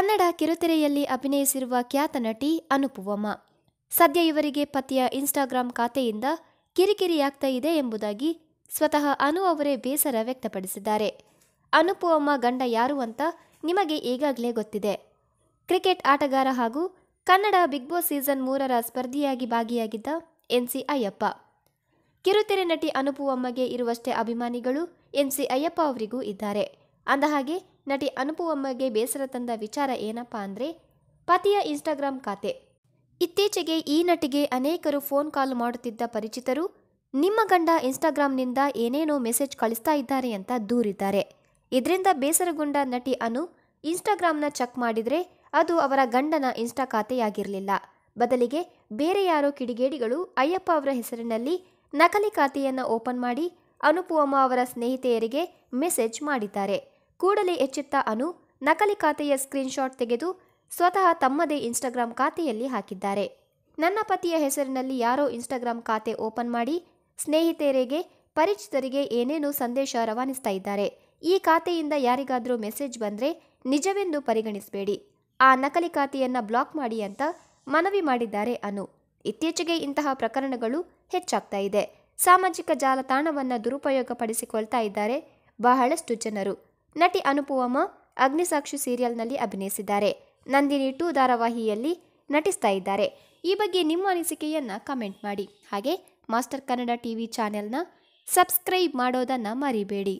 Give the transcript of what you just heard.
ಕನ್ನಡ ಕಿರುತೆರೆಯಲ್ಲಿ ಅಭಿನಯಿಸಿರುವ ಖ್ಯಾತ ನಟಿ ಅನುಪುವಮ್ಮ ಸದ್ಯ ಇವರಿಗೆ ಪತಿಯ ಇನ್ಸ್ಟಾಗ್ರಾಂ ಖಾತೆಯಿಂದ ಕಿರಿಕಿರಿಯಾಗ್ತಾ ಇದೆ ಎಂಬುದಾಗಿ ಸ್ವತಃ ಅನು ಅವರೇ ಬೇಸರ ವ್ಯಕ್ತಪಡಿಸಿದ್ದಾರೆ ಅನುಪುವಮ್ಮ ಗಂಡ ಯಾರು ಅಂತ ನಿಮಗೆ ಈಗಾಗಲೇ ಗೊತ್ತಿದೆ ಕ್ರಿಕೆಟ್ ಆಟಗಾರ ಹಾಗೂ ಕನ್ನಡ ಬಿಗ್ ಬಾಸ್ ಸೀಸನ್ ಮೂರರ ಸ್ಪರ್ಧಿಯಾಗಿ ಭಾಗಿಯಾಗಿದ್ದ ಎನ್ಸಿ ಅಯ್ಯಪ್ಪ ಕಿರುತೆರೆ ನಟಿ ಅನುಪುವಮ್ಮಗೆ ಇರುವಷ್ಟೇ ಅಭಿಮಾನಿಗಳು ಎನ್ಸಿ ಅಯ್ಯಪ್ಪ ಅವರಿಗೂ ಇದ್ದಾರೆ ಅಂದಹಾಗೆ ನಟಿ ಅನುಪಮ್ಮಗೆ ಬೇಸರ ತಂದ ವಿಚಾರ ಏನಪ್ಪ ಅಂದರೆ ಪತಿಯ ಇನ್ಸ್ಟಾಗ್ರಾಮ್ ಖಾತೆ ಇತ್ತೀಚೆಗೆ ಈ ನಟಿಗೆ ಅನೇಕರು ಫೋನ್ ಕಾಲ್ ಮಾಡುತ್ತಿದ್ದ ಪರಿಚಿತರು ನಿಮ್ಮ ಗಂಡ ಇನ್ಸ್ಟಾಗ್ರಾಂನಿಂದ ಏನೇನೋ ಮೆಸೇಜ್ ಕಳಿಸ್ತಾ ಇದ್ದಾರೆ ಅಂತ ದೂರಿದ್ದಾರೆ ಇದರಿಂದ ಬೇಸರಗೊಂಡ ನಟಿ ಅನು ಇನ್ಸ್ಟಾಗ್ರಾಂನ ಚೆಕ್ ಮಾಡಿದರೆ ಅದು ಅವರ ಗಂಡನ ಇನ್ಸ್ಟಾ ಖಾತೆಯಾಗಿರಲಿಲ್ಲ ಬದಲಿಗೆ ಬೇರೆ ಯಾರೋ ಕಿಡಿಗೇಡಿಗಳು ಅಯ್ಯಪ್ಪ ಅವರ ಹೆಸರಿನಲ್ಲಿ ನಕಲಿ ಖಾತೆಯನ್ನು ಓಪನ್ ಮಾಡಿ ಅನುಪಮ್ಮ ಅವರ ಸ್ನೇಹಿತೆಯರಿಗೆ ಮೆಸೇಜ್ ಮಾಡಿದ್ದಾರೆ ಕೂಡಲೇ ಎಚ್ಚೆತ್ತ ಅನು ನಕಲಿ ಖಾತೆಯ ಸ್ಕ್ರೀನ್ಶಾಟ್ ತೆಗೆದು ಸ್ವತಃ ತಮ್ಮದೇ ಇನ್ಸ್ಟಾಗ್ರಾಮ್ ಖಾತೆಯಲ್ಲಿ ಹಾಕಿದ್ದಾರೆ ನನ್ನ ಪತಿಯ ಹೆಸರಿನಲ್ಲಿ ಯಾರೋ ಇನ್ಸ್ಟಾಗ್ರಾಮ್ ಖಾತೆ ಓಪನ್ ಮಾಡಿ ಸ್ನೇಹಿತೆಯರಿಗೆ ಪರಿಚಿತರಿಗೆ ಏನೇನೋ ಸಂದೇಶ ರವಾನಿಸ್ತಾ ಇದ್ದಾರೆ ಈ ಖಾತೆಯಿಂದ ಯಾರಿಗಾದರೂ ಮೆಸೇಜ್ ಬಂದರೆ ನಿಜವೆಂದು ಪರಿಗಣಿಸಬೇಡಿ ಆ ನಕಲಿ ಖಾತೆಯನ್ನು ಬ್ಲಾಕ್ ಮಾಡಿ ಅಂತ ಮನವಿ ಮಾಡಿದ್ದಾರೆ ಅನು ಇತ್ತೀಚೆಗೆ ಇಂತಹ ಪ್ರಕರಣಗಳು ಹೆಚ್ಚಾಗ್ತಾ ಇದೆ ಸಾಮಾಜಿಕ ಜಾಲತಾಣವನ್ನು ದುರುಪಯೋಗಪಡಿಸಿಕೊಳ್ತಾ ಇದ್ದಾರೆ ಬಹಳಷ್ಟು ಜನರು ನಟಿ ಅನುಪಮ ಅಗ್ನಿಸಾಕ್ಷಿ ಸೀರಿಯಲ್ನಲ್ಲಿ ಅಭಿನಯಿಸಿದ್ದಾರೆ ನಂದಿನಿ ಟು ಧಾರಾವಾಹಿಯಲ್ಲಿ ನಟಿಸ್ತಾ ಇದ್ದಾರೆ ಈ ಬಗ್ಗೆ ನಿಮ್ಮ ಅನಿಸಿಕೆಯನ್ನು ಕಮೆಂಟ್ ಮಾಡಿ ಹಾಗೆ ಮಾಸ್ಟರ್ ಕನ್ನಡ ಟಿ ವಿ ಚಾನೆಲ್ನ ಸಬ್ಸ್ಕ್ರೈಬ್ ಮಾಡೋದನ್ನು ಮರಿಬೇಡಿ